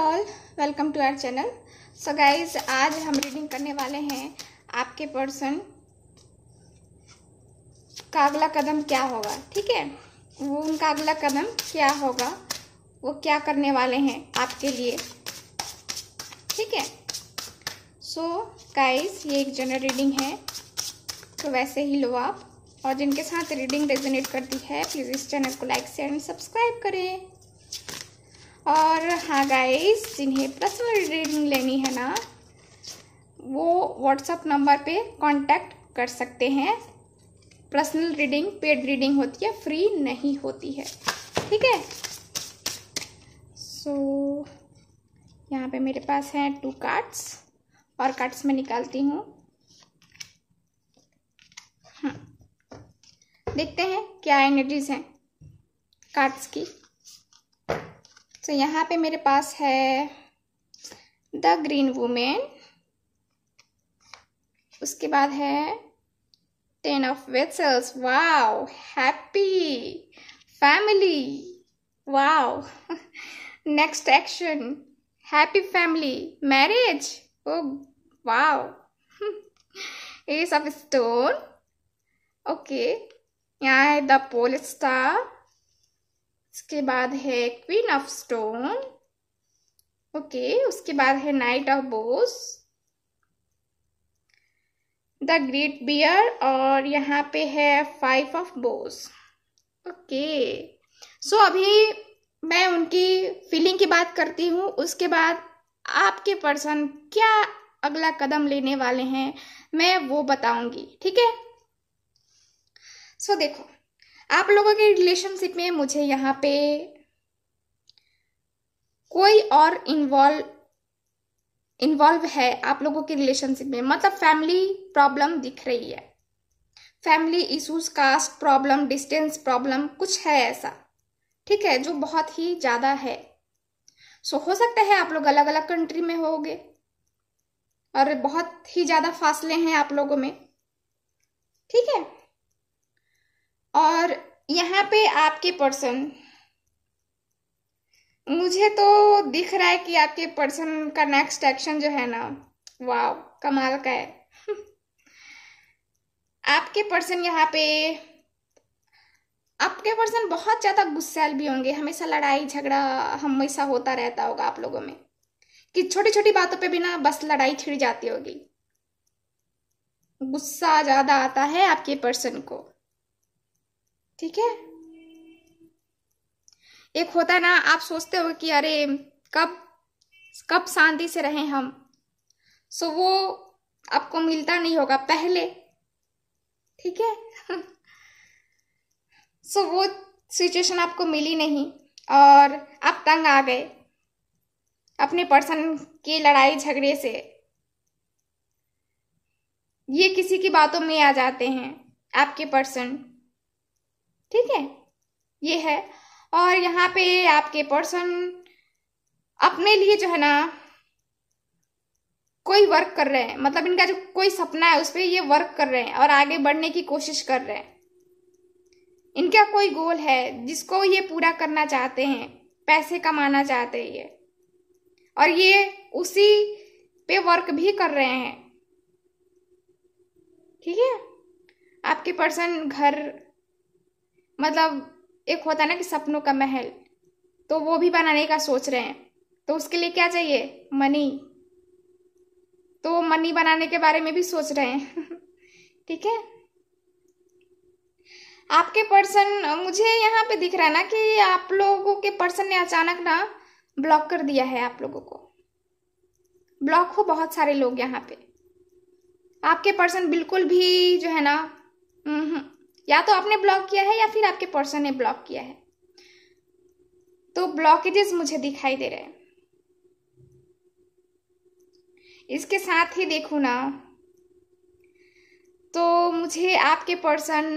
all welcome to our channel so guys आज हम reading करने वाले हैं आपके पर्सन का अगला कदम क्या होगा ठीक है वो उनका अगला कदम क्या होगा वो क्या करने वाले हैं आपके लिए ठीक है सो गाइज ये एक जनरल रीडिंग है तो वैसे ही लो आप और जिनके साथ रीडिंग रेजोनेट करती है प्लीज़ इस चैनल को लाइक शेयर एंड सब्सक्राइब करें और हाँ गाइस जिन्हें पर्सनल रीडिंग लेनी है ना वो व्हाट्सअप नंबर पे कांटेक्ट कर सकते हैं पर्सनल रीडिंग पेड रीडिंग होती है फ्री नहीं होती है ठीक है सो so, यहाँ पे मेरे पास हैं टू कार्ड्स और कार्ड्स में निकालती हूँ हाँ देखते हैं क्या एनर्जीज हैं कार्ड्स की सो यहाँ पे मेरे पास है द ग्रीन वुमेन उसके बाद है ten of vessels wow happy family wow next action happy family marriage oh wow ace of stone okay यहाँ है द पोल स्टार उसके बाद है क्वीन ऑफ स्टोन ओके उसके बाद है knight of bows the great bear और यहाँ पे है five of bows okay so अभी मैं उनकी फीलिंग की बात करती हूँ उसके बाद आपके पर्सन क्या अगला कदम लेने वाले हैं मैं वो बताऊंगी ठीक है सो देखो आप लोगों के रिलेशनशिप में मुझे यहाँ पे कोई और इन्वॉल्व इन्वॉल्व है आप लोगों के रिलेशनशिप में मतलब फैमिली प्रॉब्लम दिख रही है family issues caste problem distance problem कुछ है ऐसा ठीक है जो बहुत ही ज़्यादा है सो so, हो सकता है आप लोग अलग अलग कंट्री में होंगे और बहुत ही ज़्यादा फासले हैं आप लोगों में ठीक है और यहाँ पे आपके पर्सन मुझे तो दिख रहा है कि आपके पर्सन का नेक्स्ट एक्शन जो है ना वाह कमाल का है आपके पर्सन यहाँ पे आपके पर्सन बहुत ज़्यादा गुस्सेल भी होंगे हमेशा लड़ाई झगड़ा हमेशा होता रहता होगा आप लोगों में कि छोटी छोटी बातों पे भी ना बस लड़ाई छिड़ जाती होगी गुस्सा ज़्यादा आता है आपके पर्सन को ठीक है एक होता है ना आप सोचते हो कि अरे कब कब शांति से रहें हम सो वो आपको मिलता नहीं होगा पहले ठीक है सो वो सिचुएशन आपको मिली नहीं और आप तंग आ गए अपने पर्सन के लड़ाई झगड़े से ये किसी की बातों में आ जाते हैं आपके पर्सन ठीक है ये है और यहाँ पे आपके पर्सन अपने लिए जो है ना कोई वर्क कर रहे हैं मतलब इनका जो कोई सपना है उस पर ये वर्क कर रहे हैं और आगे बढ़ने की कोशिश कर रहे हैं इनका कोई गोल है जिसको ये पूरा करना चाहते हैं पैसे कमाना चाहते हैं ये और ये उसी पे वर्क भी कर रहे हैं ठीक है आपके पर्सन घर मतलब एक होता है ना कि सपनों का महल तो वो भी बनाने का सोच रहे हैं तो उसके लिए क्या चाहिए मनी तो मनी बनाने के बारे में भी सोच रहे हैं ठीक है आपके पर्सन मुझे यहाँ पे दिख रहा है ना कि आप लोगों के पर्सन ने अचानक ना ब्लॉक कर दिया है आप लोगों को ब्लॉक हो बहुत सारे लोग यहाँ पे आपके पर्सन बिल्कुल भी जो है ना हम्म, या तो आपने ब्लॉक किया है या फिर आपके पर्सन ने ब्लॉक किया है तो ब्लॉकेजेस मुझे दिखाई दे रहे हैं इसके साथ ही देखू ना तो मुझे आपके पर्सन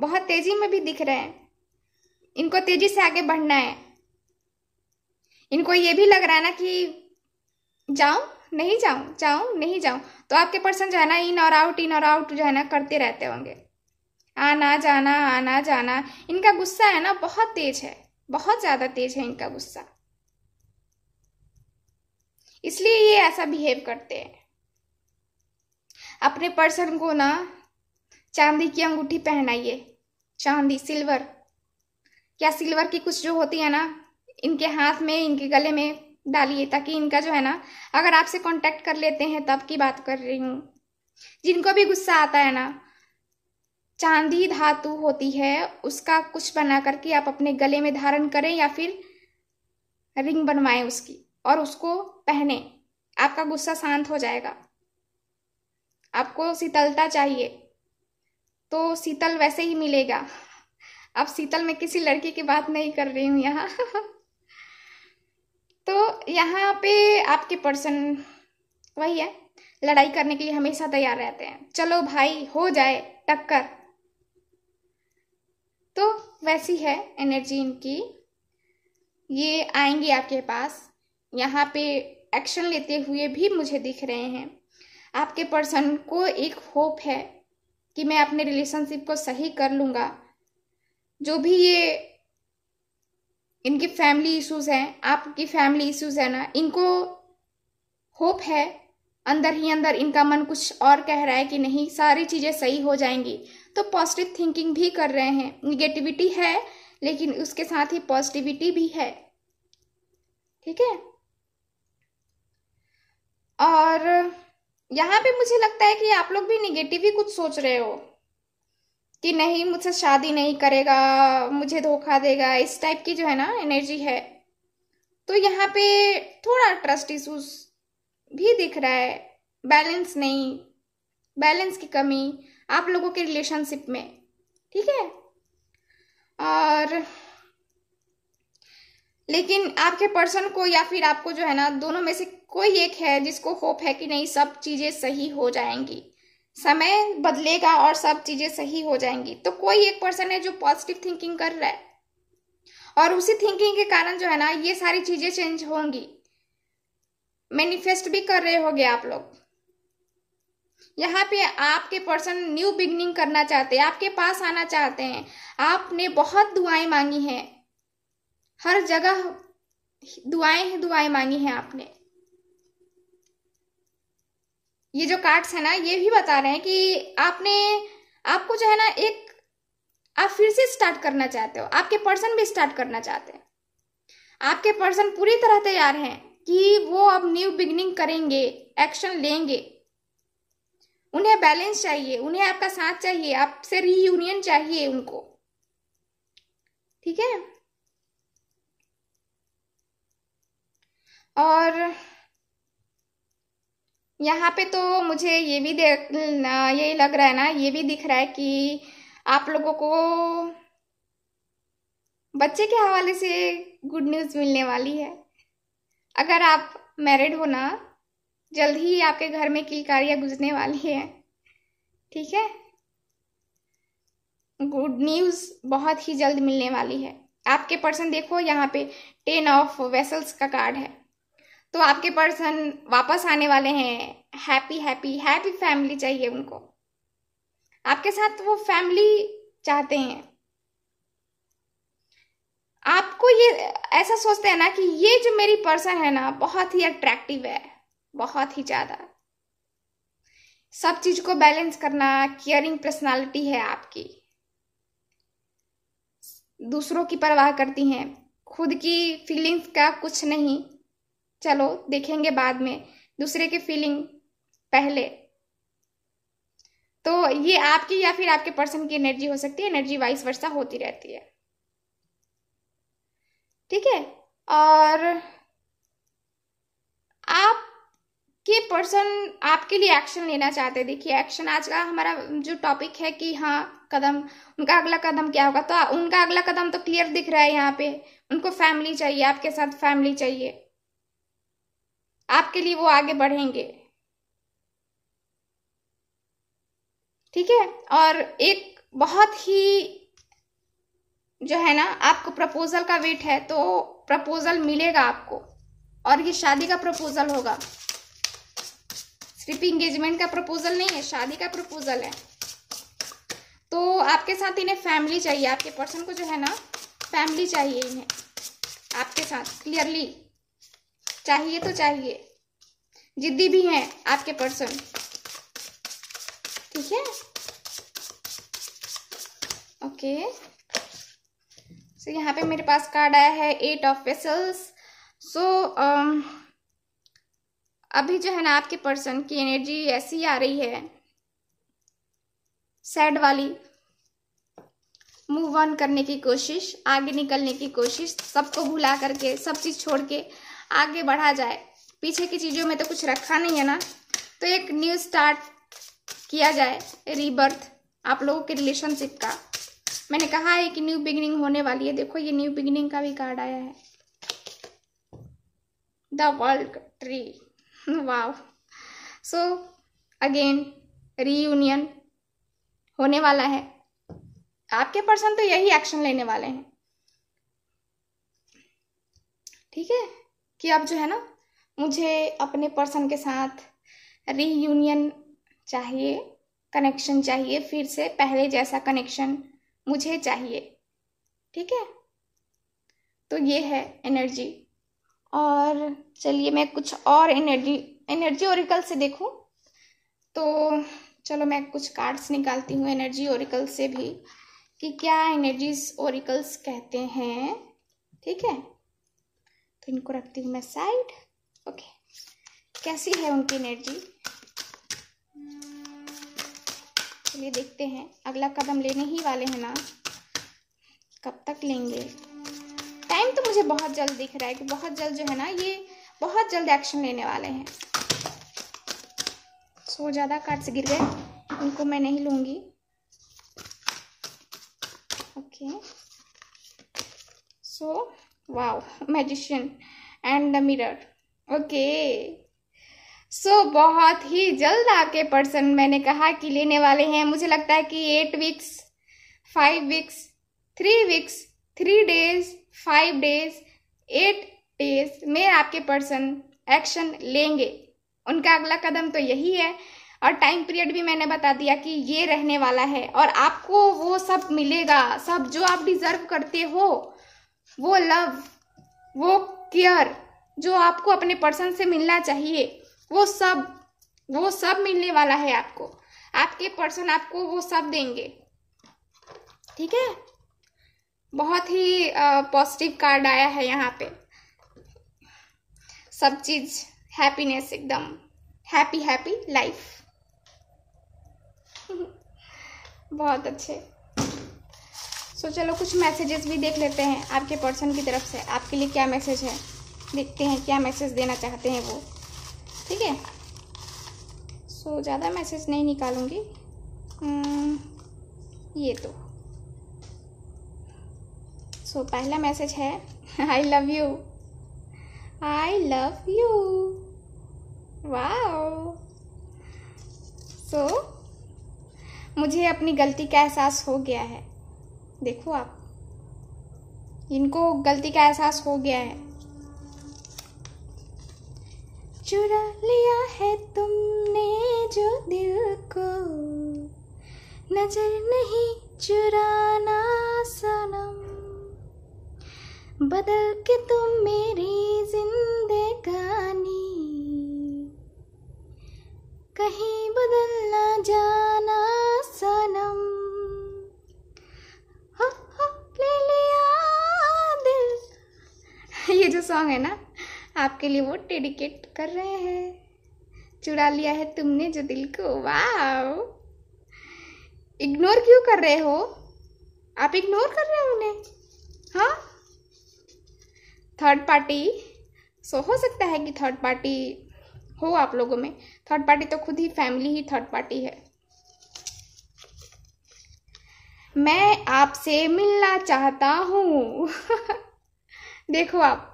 बहुत तेज़ी में भी दिख रहे हैं इनको तेज़ी से आगे बढ़ना है इनको ये भी लग रहा है ना कि जाऊं नहीं जाऊँ जाऊँ नहीं जाऊँ तो आपके पर्सन जो है ना इन और आउट इन और आउट जो है ना करते रहते होंगे आना जाना आना जाना इनका गुस्सा है ना बहुत तेज है बहुत ज़्यादा तेज है इनका गुस्सा इसलिए ये ऐसा बिहेव करते हैं अपने पर्सन को ना चांदी की अंगूठी पहनाइए चांदी सिल्वर क्या सिल्वर की कुछ जो होती है ना इनके हाथ में इनके गले में डालिए ताकि इनका जो है ना अगर आपसे कांटेक्ट कर लेते हैं तब की बात कर रही हूँ जिनको भी गुस्सा आता है ना चांदी धातु होती है उसका कुछ बना करके आप अपने गले में धारण करें या फिर रिंग बनवाएं उसकी और उसको पहने आपका गुस्सा शांत हो जाएगा आपको शीतलता चाहिए तो शीतल वैसे ही मिलेगा अब शीतल में किसी लड़की की बात नहीं कर रही हूँ यहाँ तो यहाँ पे आपके पर्सन वही है लड़ाई करने के लिए हमेशा तैयार रहते हैं चलो भाई हो जाए टक्कर तो वैसी है एनर्जी इनकी ये आएंगे आपके पास यहाँ पे एक्शन लेते हुए भी मुझे दिख रहे हैं आपके पर्सन को एक होप है कि मैं अपने रिलेशनशिप को सही कर लूँगा जो भी ये इनके फैमिली इश्यूज हैं आपकी फैमिली इश्यूज है ना इनको होप है अंदर ही अंदर इनका मन कुछ और कह रहा है कि नहीं सारी चीज़ें सही हो जाएंगी तो पॉजिटिव थिंकिंग भी कर रहे हैं निगेटिविटी है लेकिन उसके साथ ही पॉजिटिविटी भी है ठीक है और यहाँ पे मुझे लगता है कि आप लोग भी निगेटिव ही कुछ सोच रहे हो कि नहीं मुझसे शादी नहीं करेगा मुझे धोखा देगा इस टाइप की जो है ना एनर्जी है तो यहाँ पे थोड़ा ट्रस्ट इशूज भी दिख रहा है बैलेंस नहीं बैलेंस की कमी आप लोगों के रिलेशनशिप में ठीक है और लेकिन आपके पर्सन को या फिर आपको जो है ना दोनों में से कोई एक है जिसको होप है कि नहीं सब चीज़ें सही हो जाएंगी समय बदलेगा और सब चीजें सही हो जाएंगी तो कोई एक पर्सन है जो पॉजिटिव थिंकिंग कर रहा है और उसी थिंकिंग के कारण जो है ना ये सारी चीजें चेंज होंगी मैनिफेस्ट भी कर रहे होंगे आप लोग यहाँ पे आपके पर्सन न्यू बिगनिंग करना चाहते हैं आपके पास आना चाहते हैं आपने बहुत दुआएं मांगी हैं हर जगह दुआएं ही दुआएं मांगी हैं आपने ये जो कार्ड्स है ना ये भी बता रहे हैं कि आपने आपको जो है ना एक आप फिर से स्टार्ट करना चाहते हो आपके पर्सन भी स्टार्ट करना चाहते हैं आपके पर्सन पूरी तरह तैयार हैं कि वो अब न्यू बिगनिंग करेंगे एक्शन लेंगे उन्हें बैलेंस चाहिए उन्हें आपका साथ चाहिए आपसे रीयूनियन चाहिए उनको ठीक है और यहाँ पे तो मुझे ये भी देख यही लग रहा है ना ये भी दिख रहा है कि आप लोगों को बच्चे के हवाले से गुड न्यूज़ मिलने वाली है अगर आप मैरिड हो ना जल्द ही आपके घर में किलकारियाँ गुजरने वाली है ठीक है गुड न्यूज़ बहुत ही जल्द मिलने वाली है आपके पर्सन देखो यहाँ पे टेन ऑफ वेसल्स का कार्ड है तो आपके पर्सन वापस आने वाले हैं हैप्पी हैप्पी हैप्पी फैमिली चाहिए उनको आपके साथ वो फैमिली चाहते हैं आपको ये ऐसा सोचते हैं ना कि ये जो मेरी पर्सन है ना बहुत ही अट्रैक्टिव है बहुत ही ज़्यादा सब चीज़ को बैलेंस करना केयरिंग पर्सनालिटी है आपकी दूसरों की परवाह करती हैं खुद की फीलिंग्स का कुछ नहीं चलो देखेंगे बाद में दूसरे की फीलिंग पहले तो ये आपकी या फिर आपके पर्सन की एनर्जी हो सकती है एनर्जी वाइस वर्षा होती रहती है ठीक है और आप के पर्सन आपके लिए एक्शन लेना चाहते हैं देखिए एक्शन आज का हमारा जो टॉपिक है कि हाँ कदम उनका अगला कदम क्या होगा तो उनका अगला कदम तो क्लियर दिख रहा है यहाँ पे उनको फैमिली चाहिए आपके साथ फैमिली चाहिए आपके लिए वो आगे बढ़ेंगे ठीक है और एक बहुत ही जो है ना आपको प्रपोजल का वेट है तो प्रपोजल मिलेगा आपको और ये शादी का प्रपोजल होगा सिर्फ इंगेजमेंट का प्रपोजल नहीं है शादी का प्रपोजल है तो आपके साथ इन्हें फैमिली चाहिए आपके पर्सन को जो है ना फैमिली चाहिए इन्हें आपके साथ क्लियरली चाहिए तो चाहिए जिद्दी भी हैं आपके पर्सन ठीक है ओके सो यहाँ पे मेरे पास कार्ड आया है एट ऑफ वेसल्स सो अभी जो है ना आपके पर्सन की एनर्जी ऐसी आ रही है सैड वाली मूव ऑन करने की कोशिश आगे निकलने की कोशिश सबको भुला करके सब चीज़ छोड़ के आगे बढ़ा जाए पीछे की चीज़ों में तो कुछ रखा नहीं है ना तो एक न्यू स्टार्ट किया जाए रीबर्थ आप लोगों के रिलेशनशिप का मैंने कहा है कि न्यू बिगनिंग होने वाली है देखो ये न्यू बिगनिंग का भी कार्ड आया है the world tree wow so again reunion होने वाला है आपके पर्सन तो यही एक्शन लेने वाले हैं ठीक है कि अब जो है ना मुझे अपने पर्सन के साथ रीयूनियन चाहिए कनेक्शन चाहिए फिर से पहले जैसा कनेक्शन मुझे चाहिए ठीक है तो ये है एनर्जी और चलिए मैं कुछ और एनर्जी एनर्जी ओरिकल से देखूं तो चलो मैं कुछ कार्ड्स निकालती हूँ एनर्जी ओरिकल से भी कि क्या एनर्जीज ओरिकल्स कहते हैं ठीक है इनको रखती हूँ मैं साइड ओके कैसी है उनकी एनर्जी चलिए देखते हैं अगला कदम लेने ही वाले हैं ना कब तक लेंगे टाइम तो मुझे बहुत जल्द दिख रहा है कि बहुत जल्द जो है ना ये बहुत जल्द एक्शन लेने वाले हैं सो ज़्यादा कार्ड्स गिर गए उनको मैं नहीं लूँगी okay so wow magician and the mirror okay so so, बहुत ही जल्द आके पर्सन मैंने कहा कि लेने वाले हैं मुझे लगता है कि eight weeks five weeks three weeks three days five days eight days में आपके पर्सन एक्शन लेंगे उनका अगला कदम तो यही है और टाइम पीरियड भी मैंने बता दिया कि ये रहने वाला है और आपको वो सब मिलेगा सब जो आप डिजर्व करते हो वो लव वो केयर जो आपको अपने पर्सन से मिलना चाहिए वो सब वो सब मिलने वाला है आपको आपके पर्सन आपको वो सब देंगे ठीक है बहुत ही पॉजिटिव कार्ड आया है यहाँ पे सब चीज हैप्पीनेस एकदम हैप्पी हैप्पी लाइफ बहुत अच्छे सो so, चलो कुछ मैसेजेस भी देख लेते हैं आपके पर्सन की तरफ से आपके लिए क्या मैसेज है देखते हैं क्या मैसेज देना चाहते हैं वो ठीक है सो ज़्यादा मैसेज नहीं निकालूंगी हम्म, ये तो सो so, पहला मैसेज है I love you I love you wow so मुझे अपनी गलती का एहसास हो गया है देखो आप इनको गलती का एहसास हो गया है चुरा लिया है तुमने जो दिल को नजर नहीं चुराना सनम बदल के तुम मेरी जिंदगानी कहीं बदल ना जा सॉन्ग है ना आपके लिए वो डेडिकेट कर रहे हैं चुरा लिया है तुमने जो दिल को वाह इग्नोर क्यों कर रहे हो आप इग्नोर कर रहे हो उन्हें हाँ थर्ड पार्टी सो हो सकता है कि थर्ड पार्टी हो आप लोगों में थर्ड पार्टी तो खुद ही फैमिली ही थर्ड पार्टी है मैं आपसे मिलना चाहता हूँ देखो आप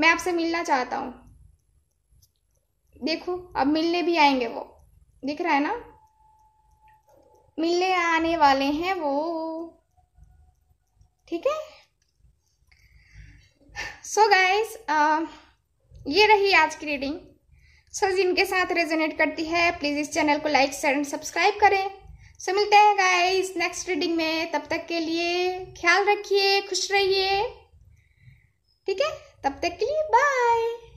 मैं आपसे मिलना चाहता हूँ देखो अब मिलने भी आएंगे वो दिख रहा है ना मिलने आने वाले हैं वो ठीक है सो गाइस ये रही आज की रीडिंग सो so, जिनके साथ रेजोनेट करती है प्लीज़ इस चैनल को लाइक शेयर एंड सब्सक्राइब करें सो so, मिलते हैं गाइस नेक्स्ट रीडिंग में तब तक के लिए ख्याल रखिए खुश रहिए ठीक है तब तक के लिए बाय